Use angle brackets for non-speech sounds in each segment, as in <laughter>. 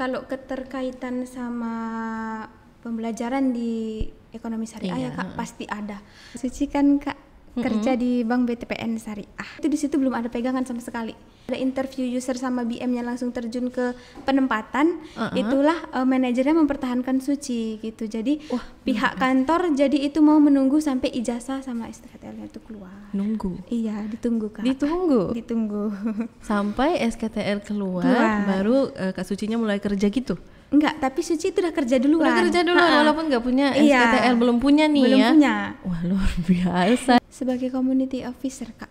kalau keterkaitan sama pembelajaran di ekonomi syariah ya, iya. ya kak pasti ada. Suci kan kak hmm kerja di Bank BTPN Syariah. Itu di situ belum ada pegangan sama sekali. Ada interview user sama BM-nya langsung terjun ke penempatan. Uh-huh. Itulah uh, manajernya mempertahankan suci gitu. Jadi Wah, pihak uh kantor jadi itu mau menunggu sampai ijazah sama SKTL-nya itu keluar. Nunggu. Iya, ditunggu kan? Ditunggu. Ditunggu. sampai SKTL keluar, keluar. baru uh, Kak Sucinya mulai kerja gitu. Enggak, tapi Suci itu udah kerja duluan. Udah kerja dulu walaupun nggak punya iya. SKTL belum punya nih belum ya. Belum punya. Wah luar biasa. Sebagai community officer kak.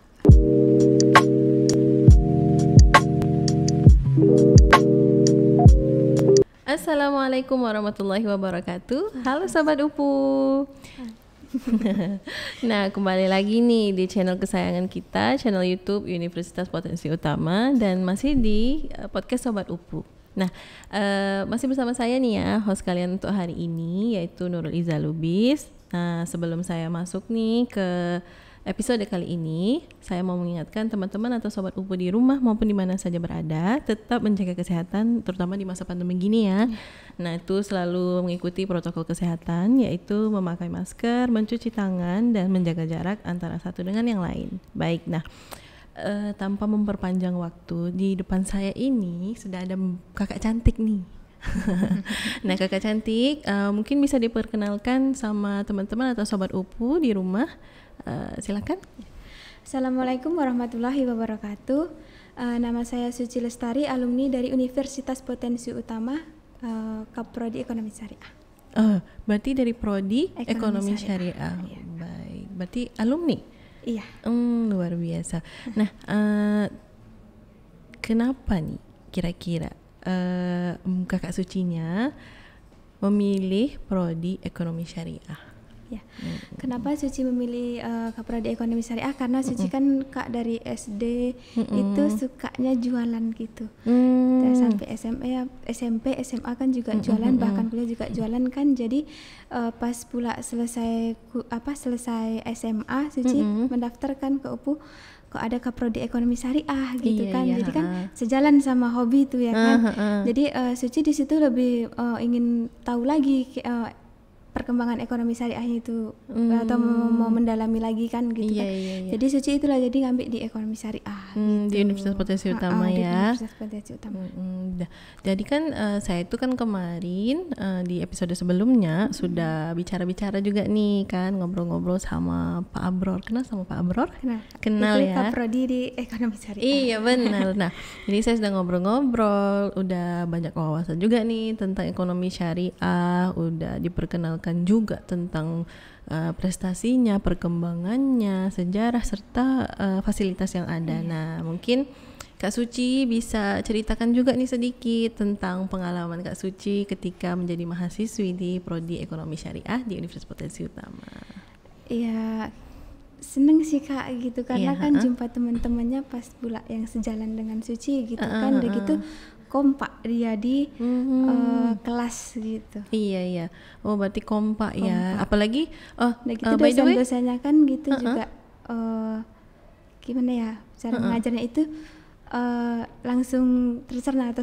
Assalamualaikum warahmatullahi wabarakatuh. Halo sobat Upu. <laughs> nah, kembali lagi nih di channel kesayangan kita, channel YouTube Universitas Potensi Utama dan masih di eh, podcast Sobat Upu. Nah, uh, masih bersama saya nih ya, host kalian untuk hari ini yaitu Nurul Iza Lubis. Nah, sebelum saya masuk nih ke episode kali ini, saya mau mengingatkan teman-teman atau sobat UPU di rumah maupun di mana saja berada, tetap menjaga kesehatan terutama di masa pandemi gini ya. Nah, itu selalu mengikuti protokol kesehatan yaitu memakai masker, mencuci tangan dan menjaga jarak antara satu dengan yang lain. Baik, nah uh, tanpa memperpanjang waktu di depan saya ini sudah ada kakak cantik nih <laughs> nah kakak cantik uh, mungkin bisa diperkenalkan sama teman-teman atau sobat upu di rumah uh, silakan assalamualaikum warahmatullahi wabarakatuh uh, nama saya Suci Lestari alumni dari Universitas Potensi Utama uh, Kaprodi Ekonomi Syariah oh berarti dari prodi Ekonomi, Ekonomi Syariah, Syariah. Ya. baik berarti alumni Iya. Hmm, luar biasa. Nah, uh, kenapa nih kira-kira uh, kakak sucinya memilih prodi ekonomi syariah? Ya. Hmm. Kenapa Suci memilih uh, eh, kaprodi ekonomi syariah? Karena Suci hmm. kan kak dari SD hmm. itu sukanya jualan gitu. Hmm. sampai SMA, SMP, SMA kan juga hmm. jualan, hmm. bahkan kuliah juga jualan kan. Jadi uh, pas pula selesai ku, apa selesai SMA, Suci hmm. mendaftarkan ke UPU kok ada kaprodi ekonomi syariah gitu iya, kan iya, jadi kan uh. sejalan sama hobi itu ya kan uh, uh. jadi uh, suci di situ lebih uh, ingin tahu lagi uh, perkembangan ekonomi syariahnya itu hmm. atau mau, mau mendalami lagi kan gitu iya, kan. Yeah, yeah. Jadi suci itulah jadi ngambil di ekonomi syariah hmm, gitu. di Universitas Potensi Utama ha, ya. Universitas Potensi Utama. Hmm, hmm Jadi kan uh, saya itu kan kemarin uh, di episode sebelumnya hmm. sudah bicara-bicara juga nih kan ngobrol-ngobrol sama Pak Abror. Kenal sama Pak Abror? Kenal. Kenal ya. Pak Prodi di ekonomi syariah. Iya benar. <laughs> nah, ini saya sudah ngobrol-ngobrol, udah banyak wawasan juga nih tentang ekonomi syariah, udah diperkenalkan menceritakan juga tentang uh, prestasinya, perkembangannya, sejarah serta uh, fasilitas yang ada. Hmm. Nah, mungkin Kak Suci bisa ceritakan juga nih sedikit tentang pengalaman Kak Suci ketika menjadi mahasiswi di prodi ekonomi syariah di Universitas Potensi Utama. Iya, seneng sih kak gitu karena ya, kan uh. jumpa teman-temannya pas pula yang sejalan dengan Suci gitu uh, kan, udah uh, gitu kompak dia di hmm. uh, eh, kelas gitu. Iya iya. Oh berarti kompak, kompak. ya. Apalagi oh nah, gitu uh, by dosen, the way dosennya kan gitu uh -uh. juga uh, gimana ya cara uh -uh. mengajarnya itu uh, langsung tercerna atau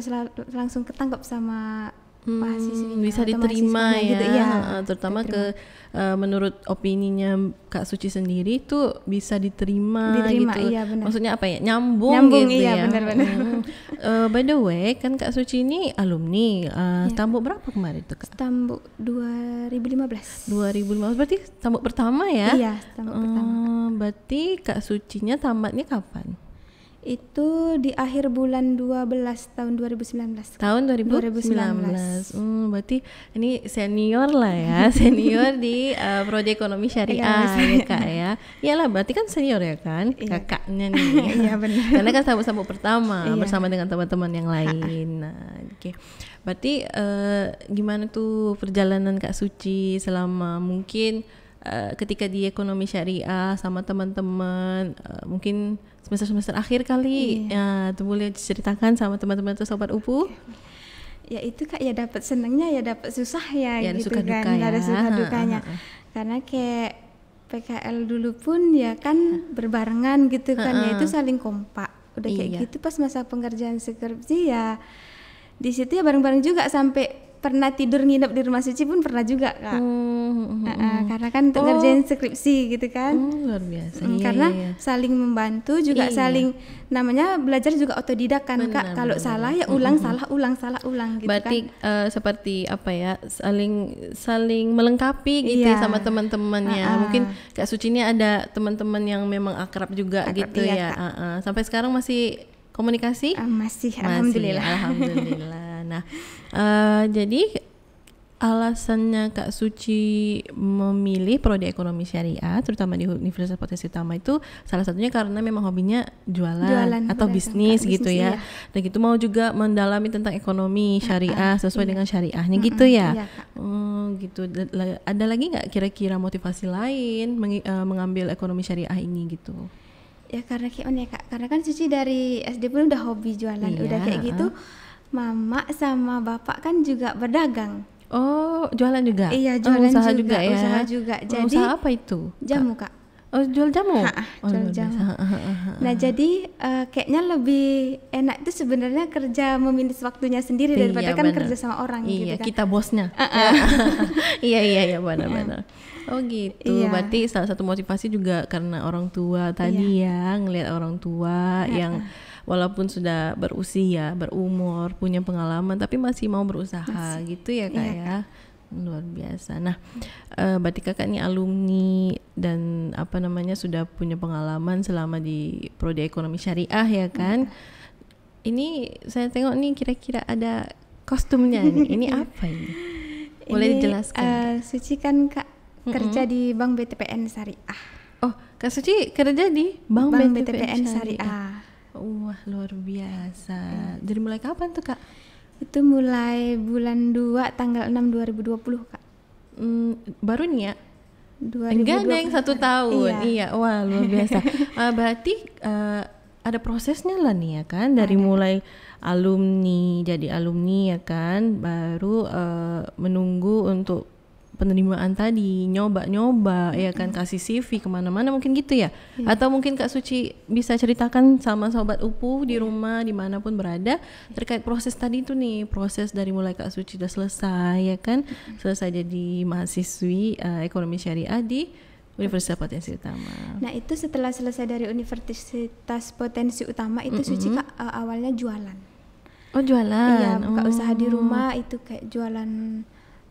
langsung ketangkap sama hmm, mahasiswi bisa diterima ya, gitu, ya iya, terutama ke uh, menurut opininya Kak Suci sendiri itu bisa diterima, diterima gitu. Iya, benar. Maksudnya apa ya? Nyambung, Nyambung gitu iya, ya. benar-benar. Hmm. Uh, oh. eh, by the way, kan Kak Suci ini alumni uh, ya. Tambuk berapa kemarin itu? Kak? Tambuk 2015. 2015 berarti tambuk pertama ya? Iya, tambuk uh, pertama. Berarti Kak Sucinya tamatnya kapan? itu di akhir bulan 12 tahun 2019. Tahun 2019. 2019. Hmm, berarti ini senior lah ya, <laughs> senior di uh, proyek ekonomi syariah ya, ya Kak ya. Iyalah berarti kan senior ya kan, ya. kakaknya nih. <laughs> Iya benar. Karena kan sabuk-sabuk pertama ya. bersama dengan teman-teman yang lain. Nah, oke. Okay. Berarti uh, gimana tuh perjalanan Kak Suci selama mungkin uh, ketika di ekonomi syariah sama teman-teman mungkin semester-semester akhir kali. Iya. Ya, itu boleh diceritakan sama teman-teman atau sobat UPU. Ya itu Kak ya dapat senangnya ya dapat susah ya, ya gitu suka kan. Duka ya. Ada suka dukanya. Karena kayak PKL dulu pun ya kan berbarengan gitu kan ya itu saling kompak. Udah kayak iya. gitu pas masa pengerjaan skripsi ya di situ ya bareng-bareng juga sampai pernah tidur nginep di rumah suci pun pernah juga kak oh, hmm, hmm, uh, uh, karena kan untuk oh. ngerjain skripsi gitu kan oh, luar biasa hmm, iya, karena iya, iya. saling membantu juga iya. saling namanya belajar juga otodidak kan benar, kak kalau salah ya ulang hmm, salah ulang salah ulang gitu berarti, kan uh, seperti apa ya saling saling melengkapi gitu ya iya. sama teman-temannya uh, uh. mungkin kak suci ini ada teman-teman yang memang akrab juga akrab gitu iya, ya kak. uh, uh. sampai sekarang masih komunikasi uh, masih, masih alhamdulillah alhamdulillah Nah, uh, jadi alasannya Kak Suci memilih prodi ekonomi syariah terutama di Universitas Potensi Utama itu salah satunya karena memang hobinya jualan, jualan atau bisnis gitu bisnis gitu ya. ya. Dan gitu mau juga mendalami tentang ekonomi ah, ah, syariah sesuai iya. dengan syariahnya mm -mm, gitu ya. Iya, hmm, gitu. Ada lagi nggak kira-kira motivasi lain meng eh, mengambil ekonomi syariah ini gitu? Ya karena kayak ya Kak. Karena kan Suci dari SD pun udah hobi jualan, iya, udah kayak gitu. Ah mama sama bapak kan juga berdagang. Oh, jualan juga? Iya, oh, jualan oh, usaha juga, juga ya. Usaha juga. Oh, jadi oh, usaha apa itu? Jamu, Kak. Oh, jual jamu. Ha, oh, jual jamu. nah, jadi uh, kayaknya lebih enak itu sebenarnya kerja memintis waktunya sendiri iya, daripada kan bener. kerja sama orang iya, gitu kan. kita bosnya. Uh <laughs> -uh. iya, iya, iya, benar-benar. Oh gitu. Iya. Berarti salah satu motivasi juga karena orang tua tadi iya. ya, ngelihat orang tua uh -uh. yang walaupun sudah berusia berumur punya pengalaman tapi masih mau berusaha masih. gitu ya kak iya, ya luar biasa. Nah, uh, berarti kakak ini alumni dan apa namanya sudah punya pengalaman selama di prodi ekonomi syariah ya iya, kan? Ya. Ini saya tengok nih kira-kira ada kostumnya nih. Ini <laughs> apa ini? Boleh dijelaskan? Uh, Suci kan kak mm-hmm. kerja di Bank BTPN Syariah. Oh, Kak Suci kerja di Bank, Bank BTPN, BTPN Syariah. Syariah. Wah, luar biasa. Jadi mulai kapan tuh, Kak? Itu mulai bulan 2 tanggal 6 2020, Kak. Hmm, baru nih ya? Enggak ada yang satu tahun. Iya, iya. wah luar biasa. uh, <laughs> berarti uh, ada prosesnya lah nih ya kan dari ada. mulai alumni jadi alumni ya kan baru uh, menunggu untuk penerimaan tadi nyoba-nyoba ya kan kasih CV kemana-mana mungkin gitu ya yeah. atau mungkin Kak Suci bisa ceritakan sama sobat UPU di iya. rumah dimanapun berada terkait proses tadi itu nih proses dari mulai Kak Suci sudah selesai ya kan selesai jadi mahasiswi uh, ekonomi syariah di Universitas Potensi Utama. Nah itu setelah selesai dari Universitas Potensi Utama itu mm -hmm. Suci kak, uh, awalnya jualan. Oh jualan. Iya buka oh. usaha di rumah itu kayak jualan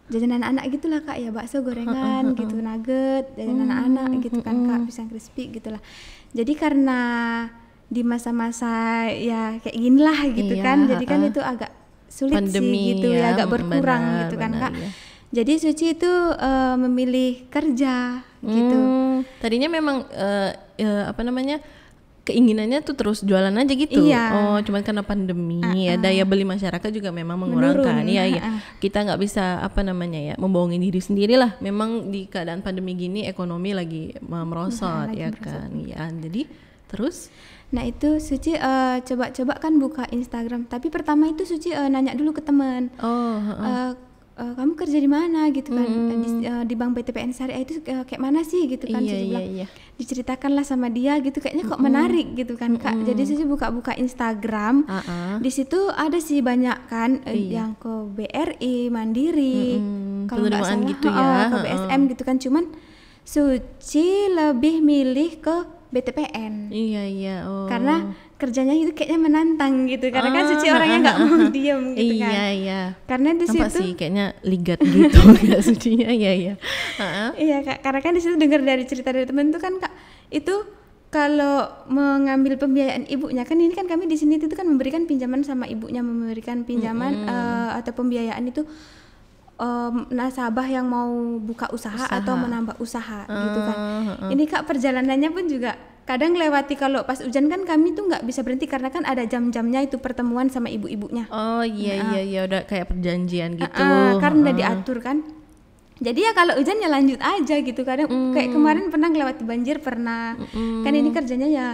jajanan anak gitulah kak ya bakso gorengan <laughs> gitu nugget jajanan anak-anak hmm, hmm, gitu kan hmm, kak pisang crispy gitulah jadi karena di masa-masa ya kayak gini lah gitu iya, kan jadi kan uh, itu agak sulit pandemi, sih gitu ya, ya agak berkurang benar, gitu kan benar, kak iya. jadi Suci itu uh, memilih kerja gitu. hmm, gitu tadinya memang uh, uh, apa namanya keinginannya tuh terus jualan aja gitu. Iya. Oh, cuman karena pandemi uh -uh. ya ah, ah. daya beli masyarakat juga memang mengurangkan. iya, iya. Ah, Kita nggak bisa apa namanya ya, membohongin diri sendiri lah. Memang di keadaan pandemi gini ekonomi lagi merosot uh, ya lagi kan. Iya, jadi terus Nah itu Suci eh, coba-coba uh, kan buka Instagram. Tapi pertama itu Suci uh, nanya dulu ke teman. Oh. Uh, uh. Uh, Eh, kamu kerja di mana gitu kan mm. di, uh, di bank BTPN Syariah itu uh, kayak mana sih gitu kan iya, iya, iya. diceritakanlah sama dia gitu kayaknya kok mm menarik gitu kan kak mm jadi saya buka-buka Instagram uh -uh. di situ ada sih banyak kan uh, iya. yang ke BRI Mandiri mm -hmm. kalau nggak gitu ya. oh, ke BSM uh -uh. gitu kan cuman Suci lebih milih ke BTPN iya iya oh. karena kerjanya itu kayaknya menantang gitu karena kan ah, kan Suci orangnya nggak ah, ah, mau <laughs> diem gitu iya, kan iya iya karena di situ sih kayaknya ligat gitu <laughs> nggak Sucinya iya iya iya kak karena kan di situ dengar dari cerita dari temen tuh kan kak itu kalau mengambil pembiayaan ibunya kan ini kan kami di sini itu kan memberikan pinjaman sama ibunya memberikan pinjaman mm -hmm. uh, atau pembiayaan itu um, nasabah yang mau buka usaha, usaha. atau menambah usaha uh, gitu kan. Uh, uh. Ini Kak perjalanannya pun juga kadang lewati kalau pas hujan kan kami tuh nggak bisa berhenti karena kan ada jam-jamnya itu pertemuan sama ibu-ibunya oh iya nah, iya iya udah kayak perjanjian gitu uh, karena udah uh. diatur kan jadi ya kalau hujannya lanjut aja gitu kadang mm. kayak kemarin pernah lewati banjir pernah -mm. kan ini hmm. kerjanya ya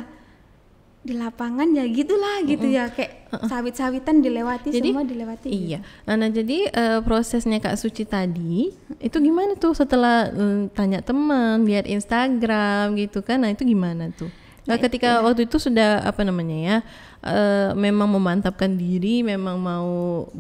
di lapangan ya gitulah gitu mm -mm. ya hmm. kayak sawit-sawitan dilewati jadi, semua dilewati gitu. iya gitu. nah, jadi uh, prosesnya kak Suci tadi itu gimana tuh setelah um, tanya teman lihat Instagram gitu kan nah itu gimana tuh nah, nah ketika itu. waktu itu sudah apa namanya ya uh, memang memantapkan diri memang mau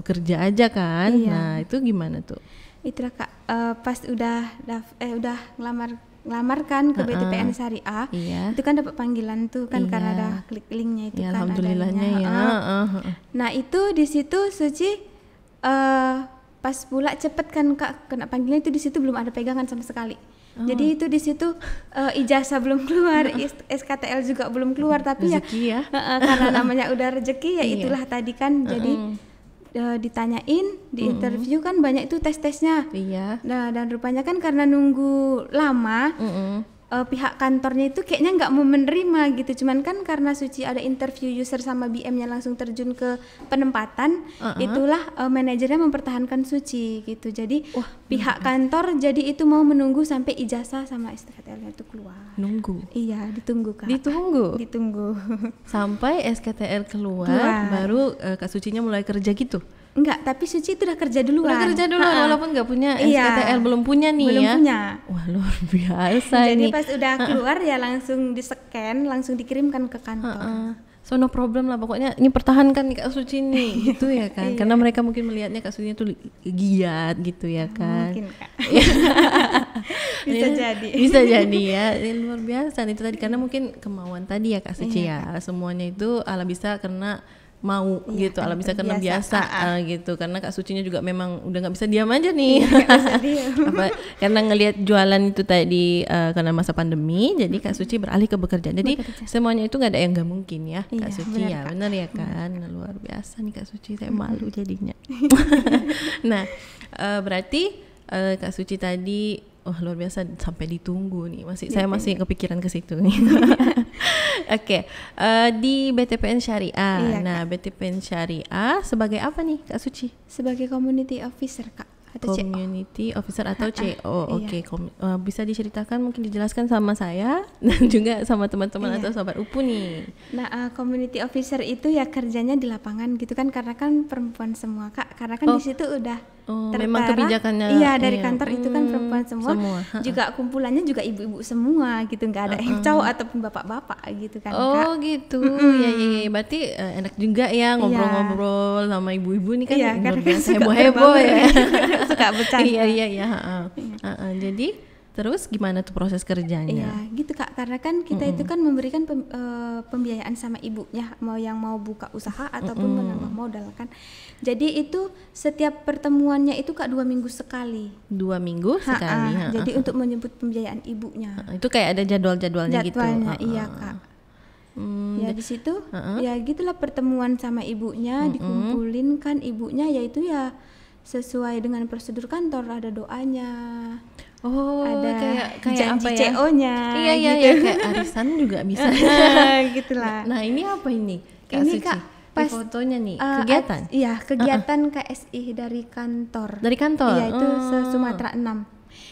kerja aja kan iya. nah itu gimana tuh itulah kak uh, pas udah eh udah ngelamar ngelamar kan ke uh -uh. BTPN Syariah iya. itu kan dapat panggilan tuh kan iya. karena ada klik linknya itu ya, kan alhamdulillahnya adanya. ya uh -uh. nah itu di situ Suci uh, pas pula cepet kan kak kena panggilan itu di situ belum ada pegangan sama sekali Oh. Jadi itu di situ uh, ijazah belum keluar, SKTL juga belum keluar, tapi ya rezeki ya, ya. Uh, karena namanya udah rezeki ya iya. itulah tadi kan. Jadi -uh uh, ditanyain di mm-hmm. interview kan banyak itu tes tesnya iya nah dan rupanya kan karena nunggu lama mm-hmm uh, pihak kantornya itu kayaknya nggak mau menerima gitu cuman kan karena Suci ada interview user sama BM-nya langsung terjun ke penempatan uh -huh. itulah uh, manajernya mempertahankan Suci gitu jadi Wah, pihak uh-huh. kantor jadi itu mau menunggu sampai ijazah sama SKTL nya itu keluar nunggu iya ditunggu kak ditunggu ditunggu sampai SKTL keluar, keluar. baru uh, Kak Sucinya mulai kerja gitu Enggak, tapi Suci itu udah kerja dulu Udah kerja dulu ha walaupun nggak punya SKTL iya, belum punya nih belum ya. punya. Wah luar biasa Jadi ini. Jadi pas udah keluar ya langsung di scan, langsung dikirimkan ke kantor. Ha-ha. So no problem lah pokoknya ini pertahankan Kak Suci nih <laughs> gitu ya kan. Iya. Karena mereka mungkin melihatnya Kak Suci itu giat gitu ya kan. Mungkin Kak. <laughs> Iya. <laughs> bisa iya. jadi. Bisa jadi ya. ya. Luar biasa itu tadi karena mungkin kemauan tadi ya Kak Suci ya. iya, ya. Semuanya itu ala bisa karena mau iya, gitu kan alam bisa karena biasa, biasa uh, ah. ah, gitu karena kak sucinya juga memang udah nggak bisa diam aja nih iya, bisa diam. <laughs> Apa, karena ngelihat jualan itu tadi uh, karena masa pandemi jadi kak suci beralih ke bekerja jadi bekerja. semuanya itu nggak ada yang nggak mungkin ya iya, ya, kak suci ya benar ya kan bener. Nah, luar biasa nih kak suci saya malu jadinya <laughs> <laughs> nah uh, berarti uh, kak suci tadi wah oh, luar biasa sampai ditunggu nih masih ya, saya iya, masih ya. kepikiran ke situ nih Oke, okay. uh, eh, di BTPN Syariah. Iya, nah, BTPN Syariah sebagai apa nih, Kak Suci? Sebagai community officer, Kak atau community CO. officer atau CO. Iya. Oke, okay. Iya. uh, eh, bisa diceritakan mungkin dijelaskan sama saya <laughs> dan juga sama teman-teman iya. atau sobat UPU nih. Nah, uh, community officer itu ya kerjanya di lapangan gitu kan karena kan perempuan semua, Kak. Karena kan oh. di situ udah Oh, tertera, memang kebijakannya iya dari iya. kantor itu kan hmm, perempuan semua, semua. juga kumpulannya juga ibu-ibu semua gitu nggak ada yang cowok ataupun bapak-bapak gitu kan oh Kak. gitu mm -hmm. ya ya berarti uh, enak juga ya iya. ngobrol-ngobrol sama ibu-ibu nih kan iya, ya. kan heboh-heboh ya <laughs> <laughs> suka bercanda iya iya iya uh -uh. Uh -uh. jadi terus gimana tuh proses kerjanya iya gitu kak karena kan kita mm -mm. itu kan memberikan pem, e, pembiayaan sama ibunya mau yang mau buka usaha ataupun mm -mm. menambah modal kan jadi itu setiap pertemuannya itu kak dua minggu sekali dua minggu ha -ha. sekali ha -ha. jadi ha -ha. untuk menyebut pembiayaan ibunya ha -ha. itu kayak ada jadwal gitu. jadwalnya, gitu ha iya kak Hmm, ya di situ uh -uh. ya gitulah pertemuan sama ibunya uh -uh. dikumpulin kan ibunya yaitu ya sesuai dengan prosedur kantor ada doanya oh ada kayak kayak janji apa ya? CO-nya iya iya gitu. iya kayak arisan juga bisa <laughs> nah, gitulah nah ini apa ini kak ini Suci? kak pas Di fotonya nih uh, kegiatan iya kegiatan uh -uh. KSI dari kantor dari kantor iya itu hmm. se oh. Sumatera 6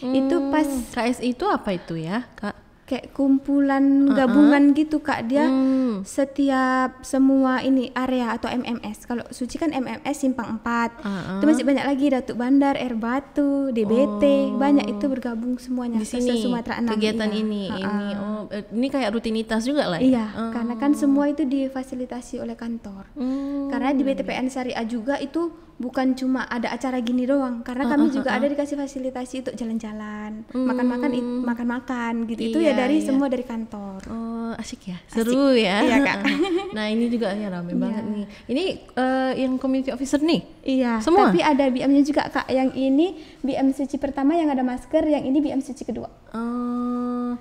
hmm, itu pas KSI itu apa itu ya kak kayak kumpulan gabungan uh -uh. gitu kak dia hmm. setiap semua ini area atau MMS kalau Suci kan MMS simpang empat uh -uh. itu masih banyak lagi Datuk Bandar Air Batu DBT oh. banyak itu oh. bergabung semuanya di sini Sumatera 6 kegiatan iya. ini uh -uh. ini uh-huh. oh Eh, ini kayak rutinitas juga lah. Ya? Iya, oh. karena kan oh. semua itu difasilitasi oleh kantor. Hmm. Karena di BTPN Syariah juga itu bukan cuma ada acara gini doang, karena kami uh, juga ah, ada dikasih fasilitasi untuk jalan-jalan, hmm. makan-makan, makan-makan gitu. Iya, itu ya iya, dari iya. semua dari kantor. Oh, asik ya, seru asik. ya. Iya kak. <laughs> nah ini juga ya ramai iya. banget nih. Ini uh, yang community officer nih. Iya. Semua. Tapi ada BM-nya juga kak. Yang ini BM suci pertama yang ada masker, yang ini BM suci kedua. Oh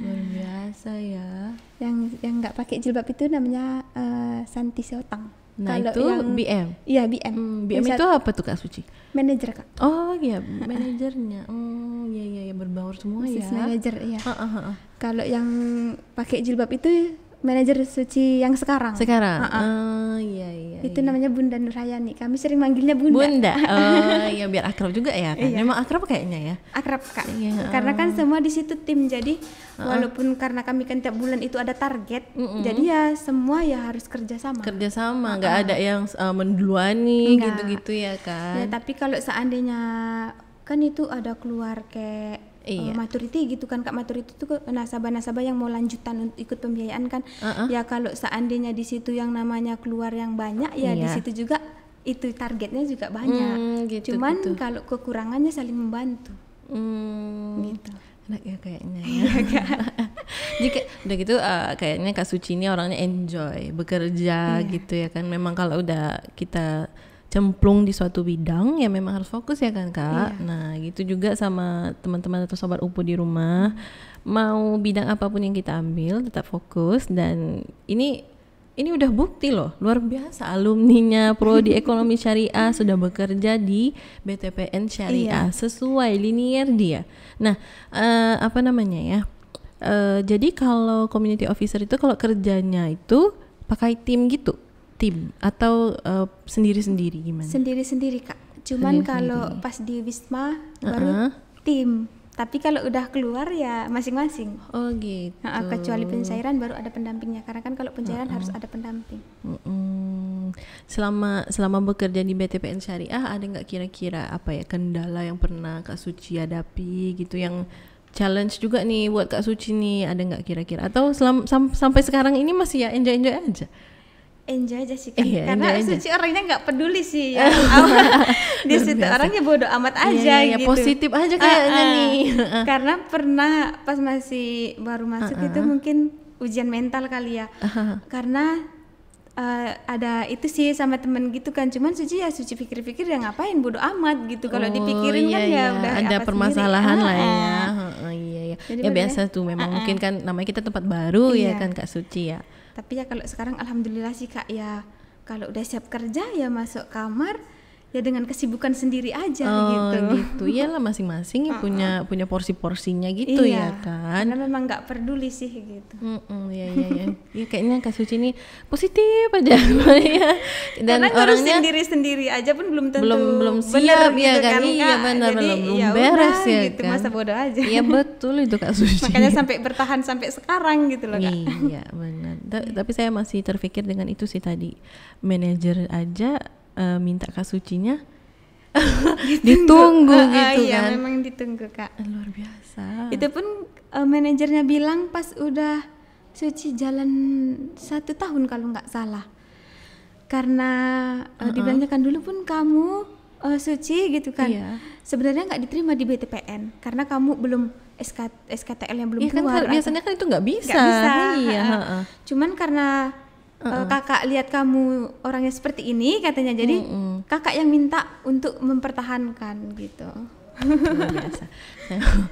luar biasa ya yang yang nggak pakai jilbab itu namanya uh, Santi Seotang nah Kalau itu yang, BM iya BM hmm, BM Misal, itu apa tuh kak Suci manajer kak oh iya <laughs> manajernya oh iya iya, iya berbaur semua Sis ya manajer iya Kalau yang pakai jilbab itu manajer suci yang sekarang. Sekarang. Uh -uh. Oh, iya iya. Itu iya. namanya Bunda Nurayani. Kami sering manggilnya Bunda. Bunda. <laughs> Oh, iya biar akrab juga ya kan. Iya. Memang akrab kayaknya ya. Akrab, Kak. Iya. Ah. Karena kan semua di situ tim. Jadi uh -uh. walaupun karena kami kan tiap bulan itu ada target, uh -uh. jadi ya semua ya harus kerjasama. Kerjasama, nggak uh -uh. ada yang uh, menduluani gitu-gitu ya, ya kan. Ya, tapi kalau seandainya kan itu ada keluar kayak Eh, eh, iya. uh, maturity gitu kan kak maturity itu nasabah-nasabah yang mau lanjutan untuk ikut pembiayaan kan uh -uh. ya kalau seandainya di situ yang namanya keluar yang banyak ya iya. di situ juga itu targetnya juga banyak hmm, gitu, cuman gitu. kalau kekurangannya saling membantu hmm. gitu enak ya kayaknya ya. jika iya, <laughs> udah gitu uh, kayaknya Kak Suci ini orangnya enjoy bekerja yeah. gitu ya kan memang kalau udah kita cemplung di suatu bidang ya memang harus fokus ya kan kak. Iya. Nah gitu juga sama teman-teman atau sobat upu di rumah mau bidang apapun yang kita ambil tetap fokus dan ini ini udah bukti loh luar biasa alumninya di <laughs> ekonomi syariah sudah bekerja di BTPN syariah iya. sesuai linier dia. Nah uh, apa namanya ya? Uh, jadi kalau community officer itu kalau kerjanya itu pakai tim gitu tim atau eh, sendiri-sendiri uh, gimana? Sendiri-sendiri kak. Cuman sendiri kalau pas di Wisma uh-uh. baru tim. Tapi kalau udah keluar ya masing-masing. Oh gitu. Nah, kecuali pencairan baru ada pendampingnya. Karena kan kalau pencairan uh-uh. harus ada pendamping. Uh-uh. Selama selama bekerja di BTPN Syariah ada nggak kira-kira apa ya kendala yang pernah Kak Suci hadapi gitu yang challenge juga nih buat Kak Suci nih ada nggak kira-kira atau selam, sam, sampai sekarang ini masih ya enjoy-enjoy aja? enjoy aja sih kan iya, karena enjoy suci orangnya nggak peduli sih <laughs> ya di situ iya. orangnya bodoh amat iya, aja iya, iya, gitu positif aja kayaknya uh, uh. nih <laughs> <laughs> karena pernah pas masih baru masuk uh, uh. itu mungkin ujian mental kali ya uh, uh. karena uh, ada itu sih sama temen gitu kan cuman suci ya suci pikir-pikir ya ngapain bodoh amat gitu kalau oh, dipikirin iya, kan ya udah ada permasalahan sendiri. lah ya ah. Uh, iya, iya. ya biasa biasa tuh memang uh, uh. mungkin kan namanya kita tempat baru ya iya. ya kan kak suci ya tapi ya kalau sekarang alhamdulillah sih kak ya kalau udah siap kerja ya masuk kamar ya dengan kesibukan sendiri aja oh, gitu. Iya. gitu. <laughs> lah masing-masing punya punya porsi-porsinya gitu iya, ya kan. Karena memang nggak peduli sih gitu. Mm -mm, ya ya ya. kayaknya Kak Suci ini positif aja <laughs> ya. Dan karena orangnya sendiri-sendiri aja pun belum tentu belum belum siap bener, ya gitu, iya kan? kan. Iya benar belum ya beres ya gitu, kan. Masa bodoh aja. Iya betul itu Kak <laughs> Suci. Makanya sampai bertahan sampai sekarang gitu loh Kak. Iya benar. Tapi saya masih terpikir dengan itu sih tadi. Manajer aja uh, minta nya oh, <laughs> ditunggu uh, gitu iya, kan. Iya, memang ditunggu, Kak. Eh, luar biasa. Itu pun uh, manajernya bilang pas udah suci jalan satu tahun kalau nggak salah. Karena uh, uh dibilangnya kan dulu pun kamu uh, suci gitu kan. Iya. Sebenarnya nggak diterima di BTPN karena kamu belum SK, SKTL yang belum ya, keluar. Kan, biasanya kan itu nggak bisa. Gak bisa. Iya, uh, uh. Cuman karena uh-uh. kakak lihat kamu orangnya seperti ini katanya jadi uh-uh. kakak yang minta untuk mempertahankan gitu biasa. <laughs>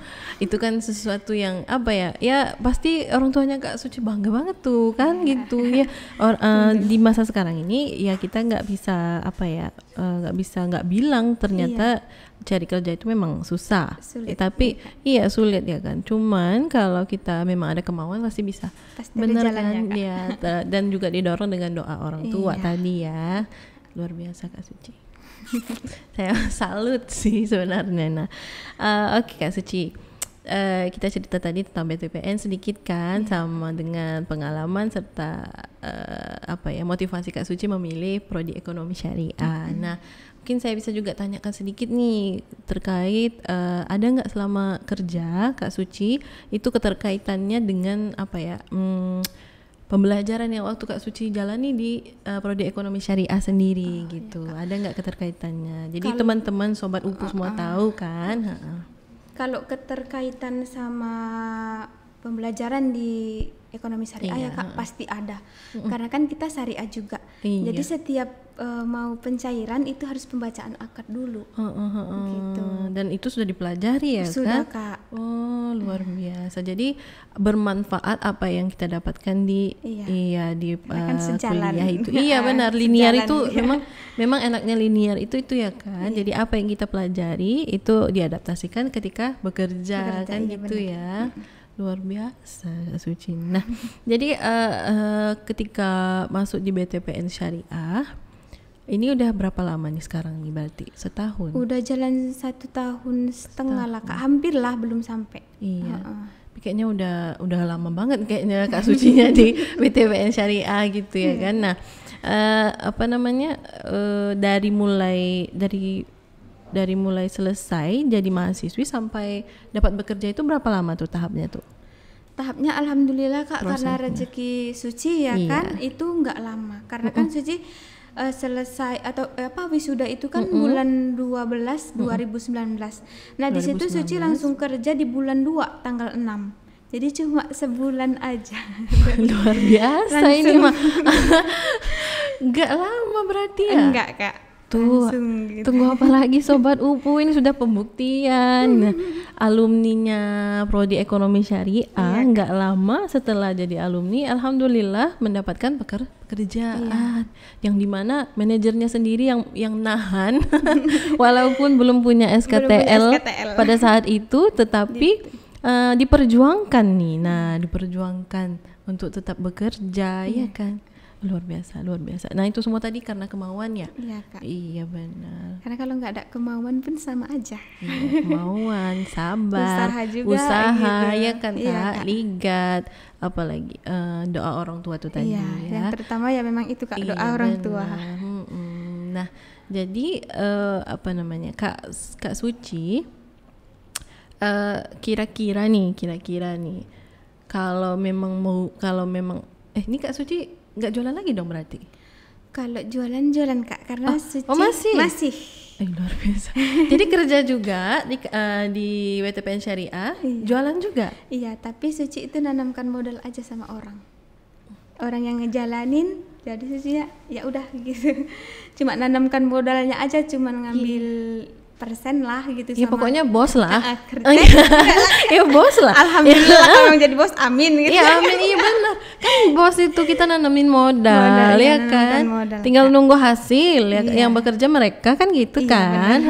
itu kan sesuatu yang apa ya? Ya pasti orang tuanya gak Suci bangga banget tuh kan iya. gitu ya. Or, uh, di masa sekarang ini ya kita nggak bisa apa ya eh, nggak uh, bisa nggak bilang ternyata iya. cari kerja itu memang susah. Sulit. Ya, tapi iya sulit ya kan. Cuman kalau kita memang ada kemauan pasti bisa. Pasti Bener kan? Ya, dan juga didorong dengan doa orang tua iya. tadi ya. Luar biasa Kak Suci. <laughs> saya salut sih sebenarnya. Nah, uh, oke okay, Kak Suci. Uh, kita cerita tadi tentang BTPN sedikit kan yeah. sama dengan pengalaman serta uh, apa ya motivasi Kak Suci memilih prodi ekonomi syariah. Mm -hmm. Nah, mungkin saya bisa juga tanyakan sedikit nih terkait uh, ada nggak selama kerja Kak Suci itu keterkaitannya dengan apa ya? Hmm, pembelajaran yang waktu Kak Suci jalani di uh, prodi ekonomi syariah sendiri oh, gitu. Iya, Ada nggak keterkaitannya? Jadi teman-teman sobat UPU uh, semua uh, tahu kan? Uh, uh. Kalau keterkaitan sama pembelajaran di ekonomi syariah ya, iya. ya kak pasti ada mm karena kan kita syariah juga iya. jadi setiap uh, mau pencairan itu harus pembacaan akad dulu uh, uh, uh, uh. gitu dan itu sudah dipelajari ya sudah kan? kak oh luar mm. biasa jadi bermanfaat apa yang kita dapatkan di iya, iya di uh, kuliah itu <laughs> iya benar linear sejalan, itu iya. memang memang enaknya linear itu itu ya kan iya. jadi apa yang kita pelajari itu diadaptasikan ketika bekerja, bekerja kan iya, gitu benar. ya mm luar biasa suci nah jadi uh, uh, ketika masuk di BTPN syariah ini udah berapa lama nih sekarang nih berarti setahun udah jalan satu tahun setengah setahun. lah kak hampir lah belum sampai iya uh -uh. kayaknya udah udah lama banget kayaknya kak sucinya di <laughs> BTPN syariah gitu ya iya. kan nah uh, apa namanya uh, dari mulai dari dari mulai selesai jadi mahasiswi sampai dapat bekerja itu berapa lama tuh tahapnya tuh? Tahapnya alhamdulillah Kak Prosesnya. karena rezeki Suci ya iya. kan itu nggak lama karena mm -hmm. kan Suci uh, selesai atau eh, apa wisuda itu kan mm -hmm. bulan 12 mm -mm. 2019. Nah, 2019. di situ Suci langsung kerja di bulan 2 tanggal 6 jadi cuma sebulan aja <laughs> luar biasa ini mah <laughs> Enggak lama berarti ya enggak kak Tuh, Langsung, gitu. tunggu apa lagi sobat UPU ini sudah pembuktian <laughs> alumninya prodi ekonomi syariah iya. nggak lama setelah jadi alumni alhamdulillah mendapatkan peker pekerjaan iya. yang dimana manajernya sendiri yang yang nahan <laughs> walaupun belum punya SKTL, belum punya SKTL pada saat itu tetapi uh, diperjuangkan nih nah diperjuangkan untuk tetap bekerja iya. ya kan luar biasa luar biasa nah itu semua tadi karena kemauan ya iya kak iya benar karena kalau nggak ada kemauan pun sama aja iya, kemauan <laughs> sabar usaha juga usaha gitu. ya kan iya, kak, iya, kak. ligat apalagi uh, doa orang tua tuh tadi iya, ya yang terutama ya memang itu kak iya, doa orang tua nah jadi uh, apa namanya kak kak suci kira eh, kira-kira nih kira-kira nih kalau memang mau kalau memang eh ini kak suci nggak jualan lagi dong berarti kalau jualan jualan kak karena oh, suci oh masih masih eh, luar biasa. Jadi kerja juga di uh, di WTPN Syariah, iya. jualan juga. Iya, tapi Suci itu nanamkan modal aja sama orang. Orang yang ngejalanin, jadi Suci ya ya udah gitu. <laughs> Cuma nanamkan modalnya aja, cuma ngambil iya persen lah gitu ya sama, pokoknya bos lah ah, ah, oh, iya. <laughs> <laughs> ya bos lah alhamdulillah ya. kalau jadi bos amin gitu ya amin iya benar kan bos itu kita nanamin modal, iya, ya, kan tinggal iya. nunggu hasil ya yang bekerja mereka kan gitu kan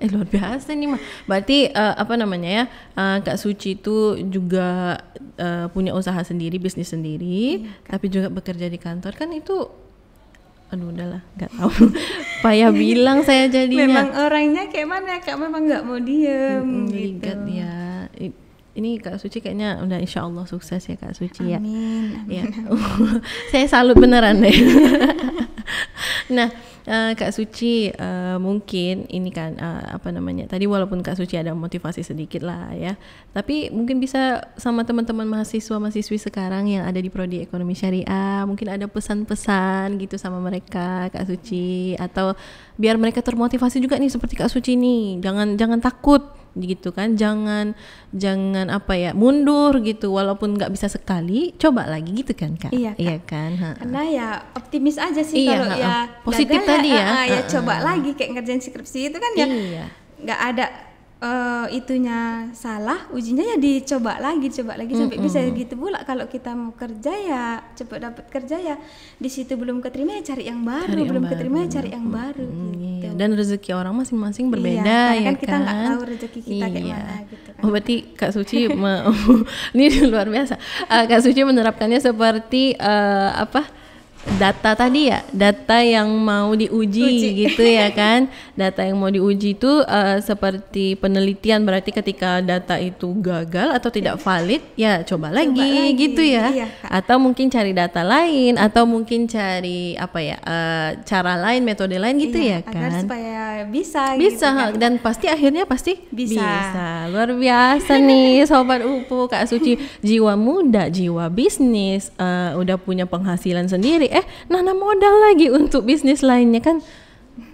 eh luar biasa nih mah berarti uh, apa namanya ya uh, kak Suci itu juga uh, punya usaha sendiri bisnis sendiri iya, tapi juga bekerja di kantor kan itu aduh udahlah nggak tahu <laughs> payah bilang saya jadinya memang orangnya kayak mana kak memang nggak mau diem mm -hmm, gitu ya ini Kak Suci kayaknya udah insya Allah sukses ya Kak Suci ya. amin, ya. Amin. ya. <laughs> saya salut beneran deh. <laughs> nah, uh, Kak Suci uh, mungkin ini kan uh, apa namanya tadi walaupun Kak Suci ada motivasi sedikit lah ya tapi mungkin bisa sama teman-teman mahasiswa mahasiswi sekarang yang ada di prodi ekonomi syariah mungkin ada pesan-pesan gitu sama mereka Kak Suci atau biar mereka termotivasi juga nih seperti Kak Suci nih jangan jangan takut gitu kan jangan jangan apa ya mundur gitu walaupun nggak bisa sekali coba lagi gitu kan kak iya, iya kan ha -ha. karena ya optimis aja sih iya, kalau ya positif gagal, ya, tadi ya ya, ya coba lagi kayak ngerjain skripsi itu kan ya iya. nggak iya. ada uh, itunya salah ujinya ya dicoba lagi coba lagi sampai mm -hmm. bisa gitu pula kalau kita mau kerja ya cepet dapat kerja ya di situ belum keterima ya cari yang baru cari yang belum baru. keterima ya cari yang mm -hmm. baru gitu dan rezeki orang masing-masing iya, berbeda iya, ya kan, kan kita nggak kan? tahu rezeki kita iya. kayak mana gitu kan. Oh, berarti Kak Suci <laughs> ini <laughs> luar biasa. Uh, Kak Suci menerapkannya seperti uh, apa? data tadi ya data yang mau diuji Uji. gitu ya <laughs> kan data yang mau diuji itu uh, seperti penelitian berarti ketika data itu gagal atau tidak iya. valid ya coba lagi, coba lagi. gitu ya iya, atau mungkin cari data lain atau mungkin cari apa ya uh, cara lain metode lain gitu iya, ya kan supaya bisa gitu bisa gitu, kan? dan pasti akhirnya pasti bisa, bisa. luar biasa nih <laughs> sobat upu Kak Suci jiwa muda jiwa bisnis uh, udah punya penghasilan sendiri eh nanam modal lagi untuk bisnis lainnya kan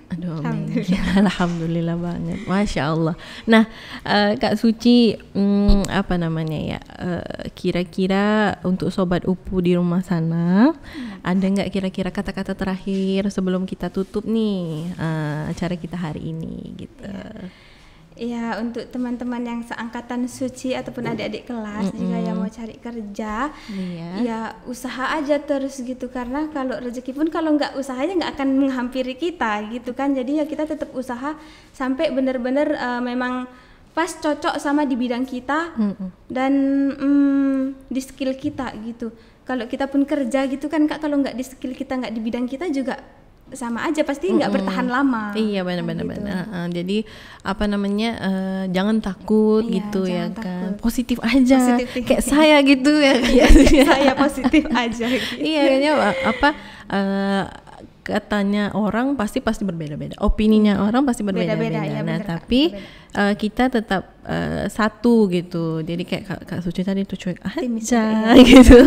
Aduh, alhamdulillah. <laughs> alhamdulillah banget, masya Allah. Nah, uh, Kak Suci, um, apa namanya ya? kira eh, kira-kira untuk sobat upu di rumah sana, hmm. ada nggak kira-kira kata-kata terakhir sebelum kita tutup nih uh, acara kita hari ini, gitu? yeah. Iya, untuk teman-teman yang seangkatan suci ataupun adik-adik kelas mm -mm. juga yang mau cari kerja, iya. ya usaha aja terus gitu karena kalau rezeki pun kalau nggak usahanya nggak akan menghampiri kita gitu kan. Jadi ya kita tetap usaha sampai benar-benar uh, memang pas cocok sama di bidang kita mm -mm. dan mm, di skill kita gitu. Kalau kita pun kerja gitu kan kak, kalau nggak di skill kita nggak di bidang kita juga sama aja pasti nggak mm -hmm. bertahan lama. Iya benar-benar. Nah, gitu. uh, uh, jadi apa namanya uh, jangan takut iya, gitu ya jangan ya takut. kan. Positif aja. Positif. Iya. Kayak saya gitu ya. <laughs> Iya, kayak saya positif aja. Gitu. iya kayaknya apa uh, katanya orang pasti pasti berbeda-beda, opininya iya. orang pasti berbeda-beda. Ya, nah, tapi uh, kita tetap uh, satu gitu. Jadi kayak Kak, Kak Suci tadi tuh cuek aja iya. <laughs> gitu.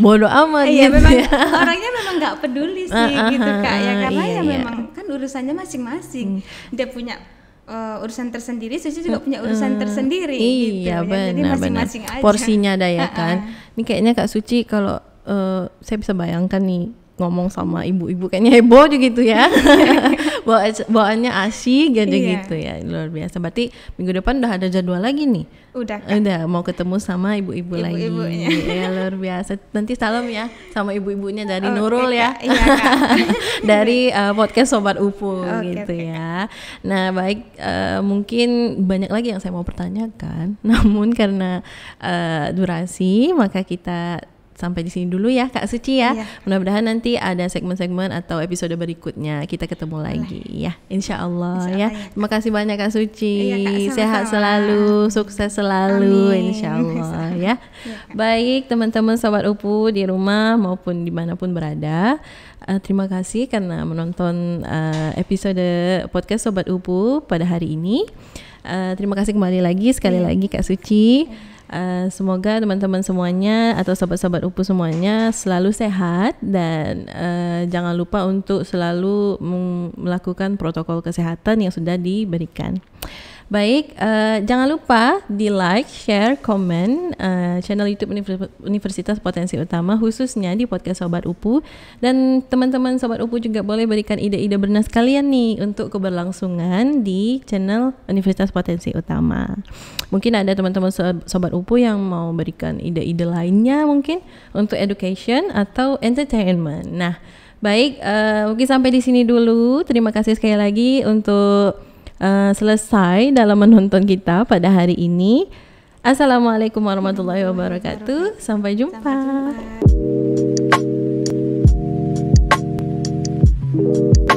Bodoh amat iya, gitu. Memang, ya. Orangnya memang nggak peduli sih uh, uh, gitu Kak ya ah, karena iya, ya iya. memang kan urusannya masing-masing. Hmm. Dia punya uh, urusan tersendiri, Suci juga punya urusan uh, tersendiri. Iya gitu, ya. benar, Jadi masing-masing aja. Porsinya ada ya uh, uh. kan. Ini kayaknya Kak Suci kalau uh, saya bisa bayangkan nih ngomong sama ibu-ibu kayaknya heboh juga gitu ya <laughs> bawaannya asyik aja yeah. gitu ya luar biasa berarti minggu depan udah ada jadwal lagi nih udah kan? udah mau ketemu sama ibu-ibu lagi ya luar biasa nanti salam ya sama ibu-ibunya dari oh, Nurul iya, ya iya, <laughs> dari uh, podcast sobat Upu okay, gitu okay, ya nah baik uh, mungkin banyak lagi yang saya mau pertanyakan <laughs> namun karena uh, durasi maka kita sampai di sini dulu ya Kak Suci ya. Iya. Mudah-mudahan nanti ada segmen-segmen atau episode berikutnya kita ketemu lagi ya. Insya ya. Allah, insya Allah ya. ya. Terima kasih banyak Kak Suci. Iya, Kak, Sehat selalu, sukses selalu Amin. Insya Allah <laughs> ya. ya Baik teman-teman sahabat Upu di rumah maupun dimanapun berada. Uh, terima kasih karena menonton uh, episode podcast Sobat Upu pada hari ini. Uh, terima kasih kembali lagi sekali yeah. lagi Kak Suci. Yeah. Eh, semoga teman-teman semuanya atau sahabat-sahabat UPU semuanya selalu sehat dan uh, jangan lupa untuk selalu melakukan protokol kesehatan yang sudah diberikan. Baik, uh, jangan lupa di like, share, komen uh, channel YouTube Universitas Potensi Utama khususnya di podcast Sobat Upu dan teman-teman Sobat Upu juga boleh berikan ide-ide bernas kalian nih untuk keberlangsungan di channel Universitas Potensi Utama. Mungkin ada teman-teman Sobat Upu yang mau berikan ide-ide lainnya mungkin untuk education atau entertainment. Nah, baik uh, mungkin sampai di sini dulu. Terima kasih sekali lagi untuk Eh, selesai dalam menonton kita pada hari ini. Assalamualaikum warahmatullahi wabarakatuh. Sampai jumpa. Sampai jumpa.